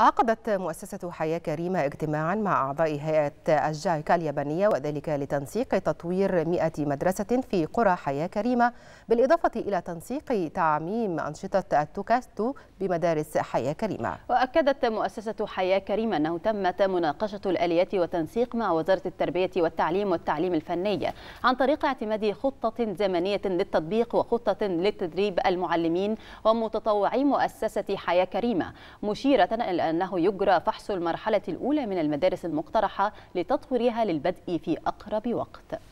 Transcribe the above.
عقدت مؤسسة حياة كريمة اجتماعا مع أعضاء هيئة الجايكا اليابانية وذلك لتنسيق تطوير 100 مدرسة في قرى حياة كريمة بالإضافة إلى تنسيق تعميم أنشطة التوكاستو بمدارس حياة كريمة وأكدت مؤسسة حياة كريمة أنه تمت مناقشة الآليات والتنسيق مع وزارة التربية والتعليم والتعليم الفني عن طريق اعتماد خطة زمنية للتطبيق وخطة لتدريب المعلمين ومتطوعي مؤسسة حياة كريمة مشيرة إلى أنه يجرى فحص المرحلة الأولى من المدارس المقترحة لتطويرها للبدء في أقرب وقت